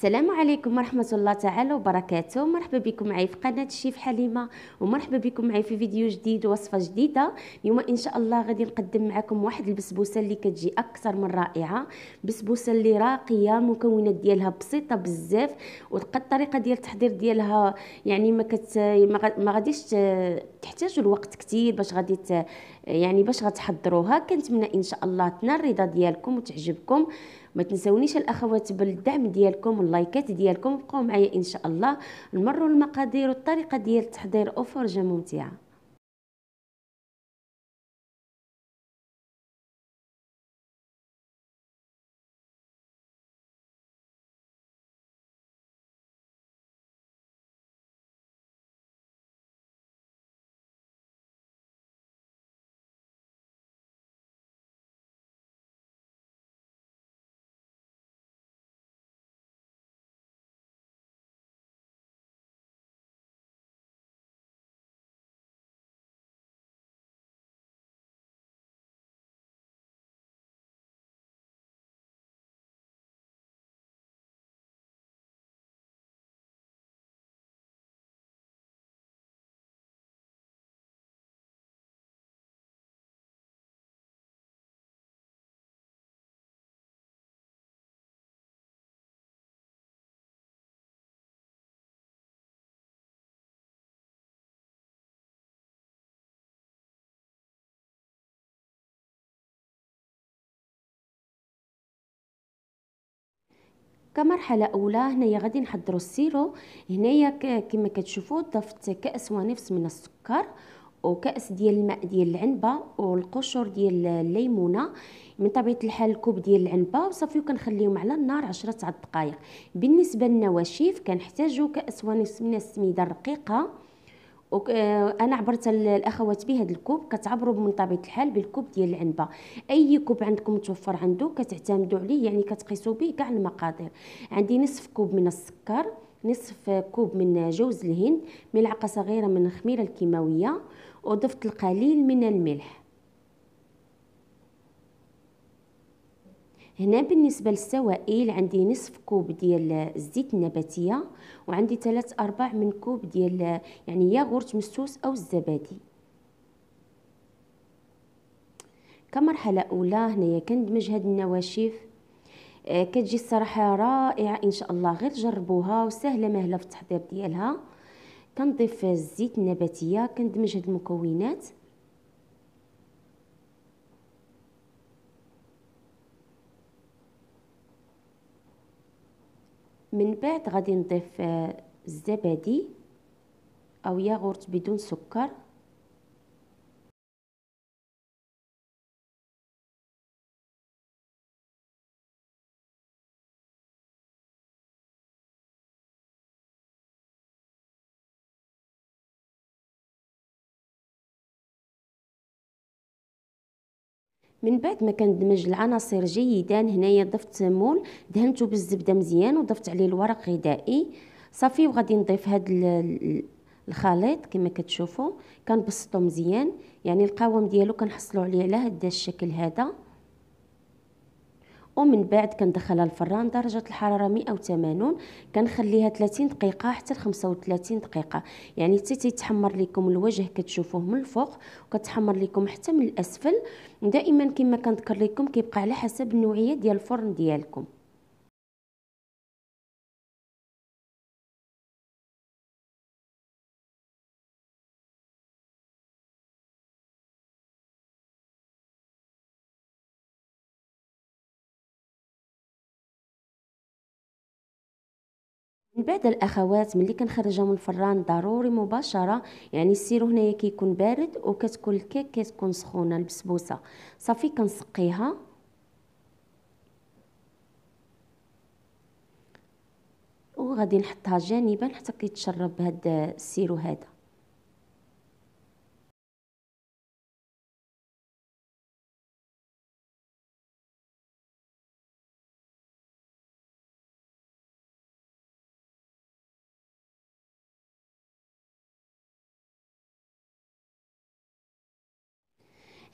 السلام عليكم ورحمة الله تعالى وبركاته مرحبا بكم معي في قناة الشيف حليمة ومرحبا بكم معي في فيديو جديد ووصفة جديدة اليوم إن شاء الله غادي نقدم معكم واحد البسبوسة اللي كتجي أكثر من رائعة بسبوسة اللي راقية مكونات ديالها بسيطة بزاف وقد الطريقة ديال التحضير ديالها يعني ما كت ما غاديش تحتاج الوقت كثير باش غادي يعني باش غتحضروها كنتمنى إن شاء الله تنال الرضا ديالكم وتعجبكم ما تنسونيش الاخوات بالدعم ديالكم واللايكات ديالكم بقوا معايا ان شاء الله نمروا المقادير والطريقه ديال تحضير اوفرجه ممتعه كمرحله اولى هنايا غادي نحضروا السيرو هنايا كما كتشوفوا ضفت كاس ونفس من السكر وكاس ديال الماء ديال العنبه والقشور ديال الليمونه من طبيعه الحال كوب ديال العنبه وصافي وكنخليهم على النار 10 تاع دقائق بالنسبه للنواشف كنحتاجو كاس ونصف من السميده الرقيقه آه، انا عبرت الاخوات بهذا الكوب كتعبروا طبيعه الحال بالكوب ديال العنبه اي كوب عندكم متوفر عنده كتعتمدوا عليه يعني كتقيسوا به كاع المقادير عندي نصف كوب من السكر نصف كوب من جوز الهند ملعقه صغيره من الخميره الكيماويه وضفت القليل من الملح هنا بالنسبة للسوائل عندي نصف كوب ديال الزيت النباتية وعندي ثلاث أرباع من كوب ديال يعني ياغورت مستوس أو الزبادي كمرحلة أولى هنايا كندمج هاد النواشف آه كتجي الصراحة رائعة إن شاء الله غير جربوها وسهلة مهلة في التحضير ديالها كنضيف الزيت النباتية كندمج هاد المكونات من بعد غادي نضيف آه، الزبادي او ياغورت بدون سكر من بعد ما كندمج العناصر جيدا هنايا ضفت مول دهنته بالزبده مزيان وضفت عليه الورق غذائي صافي وغادي نضيف هاد الخليط كما كتشوفوا كنبسطو مزيان يعني القوام ديالو كنحصلوا عليه على هذا الشكل هذا ومن بعد كندخلها الفران درجه الحراره 180 كنخليها 30 دقيقه حتى 35 دقيقه يعني حتى تيتحمر لكم الوجه كتشوفوه من الفوق وكتحمر لكم حتى من الاسفل دائما كما كنذكر لكم كيبقى على حسب النوعيه ديال الفرن ديالكم من بعد الاخوات ملي كنخرجها من الفران ضروري مباشره يعني السيرو هنايا كيكون بارد وكتكون الكيك كتكون سخونه البسبوسه صافي كنسقيها وغادي نحطها جانبا حتى كيتشرب هاد السيرو هذا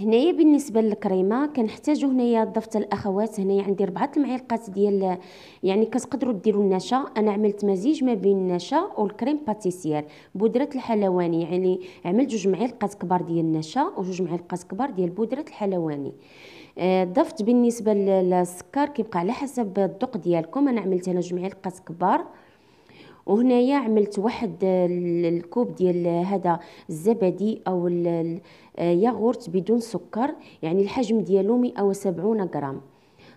هنايا بالنسبه للكريمه كنحتاجو هنايا ضفت الاخوات هنايا عندي ربعه المعلقات ديال يعني كتقدروا ديروا النشا انا عملت مزيج ما بين النشا والكريم باتيسير بودره الحلواني يعني عملت جوج معلقات كبار ديال النشا وجوج معلقات كبار ديال بودره الحلواني آه، ضفت بالنسبه للسكر كيبقى على حسب الذوق ديالكم انا عملت هنا جوج معلقات كبار وهنايا عملت واحد الكوب ديال هذا الزبدي او الياغورت بدون سكر يعني الحجم ديالو 170 غرام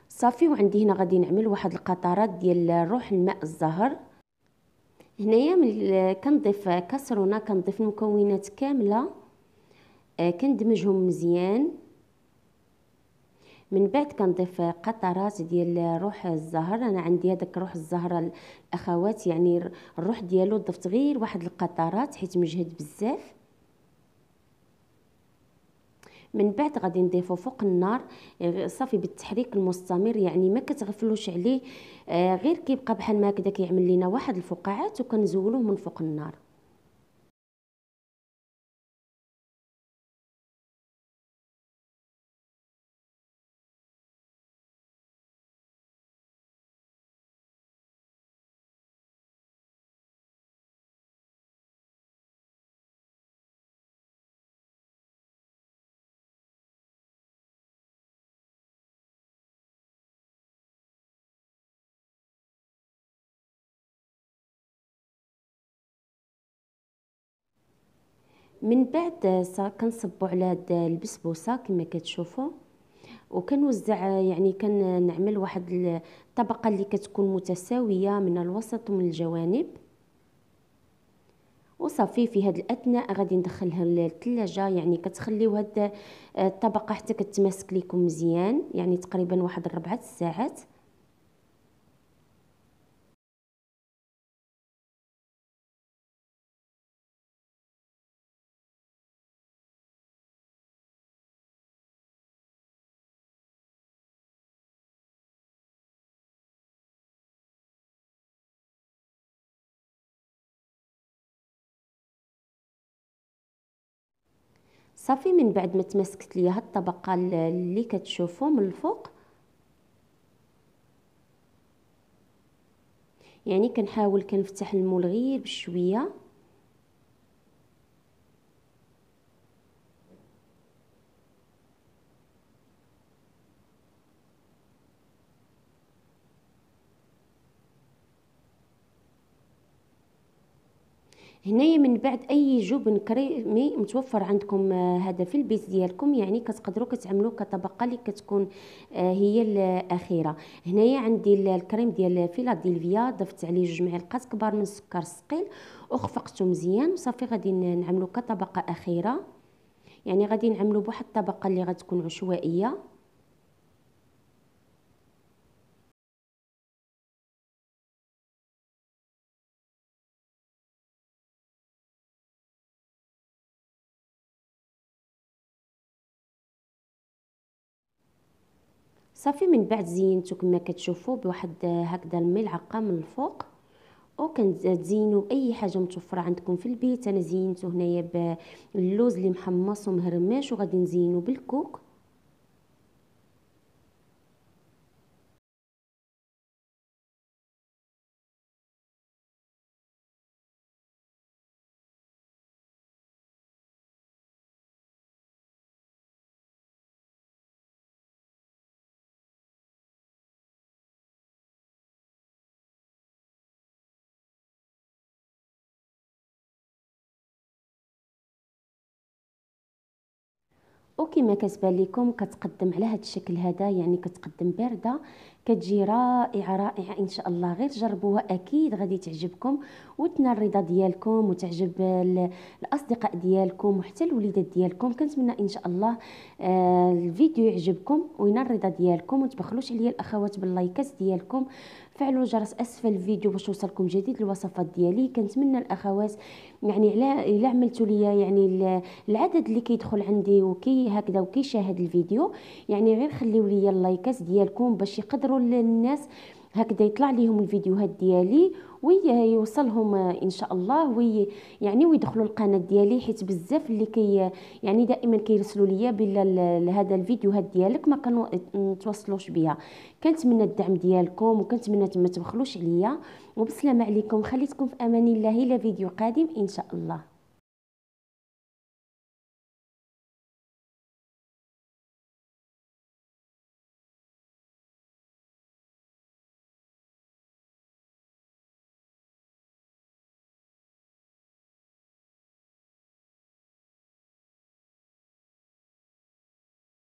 صافي وعندي هنا غادي نعمل واحد القطرات ديال روح الماء الزهر هنايا من كنضيف كسرونه كنضيف المكونات كامله آه، كندمجهم مزيان من بعد كنضيف قطرات ديال روح الزهر انا عندي هذاك روح الزهره الاخوات يعني الروح ديالو ضفت غير واحد القطرات حيت مجهد بزاف من بعد غادي نضيفو فوق النار آه، صافي بالتحريك المستمر يعني ما كتغفلوش عليه آه، غير كيبقى بحال ما هكذا كيعمل لينا واحد الفقاعات وكنزولوه من فوق النار من بعد سا كنصبو على هاد البسبوسه كما كتشوفوا وكنوزع يعني كنعمل واحد الطبقه اللي كتكون متساويه من الوسط ومن الجوانب وصافي في هاد الاثناء غادي ندخلها للثلاجه يعني كتخليو هاد آه، الطبقه حتى كتماسك لكم مزيان يعني تقريبا واحد ربعة الساعات صافي من بعد ما تمسكت ليا هاد الطبقه اللي كتشوفوا من الفوق يعني كنحاول كنفتح المول غير بشويه هنايا من بعد اي جبن كريمي متوفر عندكم آه، هذا في البيت ديالكم يعني كتقدروا كتعملوا كطبقه اللي كتكون آه، هي الاخيره هنايا عندي الكريم ديال فيلادلفيا ضفت عليه جوج معلقات كبار من السكر الثقيل وخفقته مزيان وصافي غادي نعملو كطبقه اخيره يعني غادي نعملو بواحد الطبقه اللي غتكون عشوائيه صافي من بعد زينته كما كتشوفوا بواحد هكذا الملعقه من الفوق وكنزينوا اي حاجه متوفره عندكم في البيت انا زينته هنايا باللوز اللي محمص ومهرمش وغادي نزينو بالكوك وكما كتبان لكم كتقدم على هذا الشكل هذا يعني كتقدم بارده كتجي رائعه رائعه ان شاء الله غير جربوها اكيد غادي تعجبكم وتنال الرضا ديالكم وتعجب الاصدقاء ديالكم وحتى الوليدات ديالكم كنتمنى ان شاء الله آه، الفيديو يعجبكم وينال الرضا ديالكم وما تبخلوش عليا الاخوات باللايكات ديالكم فعلوا الجرس اسفل الفيديو باش يوصلكم جديد الوصفات ديالي كنتمنى الاخوات يعني الا عملتوا ليا يعني العدد اللي كيدخل عندي وكي هكذا وكيشاهد الفيديو يعني غير خليو ليا اللايكات ديالكم باش يقدروا للناس الناس هكذا يطلع لهم الفيديوهات ديالي ويوصلهم آه، ان شاء الله وي يعني ويدخلوا القناه ديالي حيت بزاف اللي كي يعني دائما كيرسلوا لي بلا هذا الفيديوهات ديالك ما كنتواصلوش بها كنتمنى الدعم ديالكم وكنتمنى ما تبخلوش عليا وبسلامه عليكم خليتكم في امان الله الى فيديو قادم ان شاء الله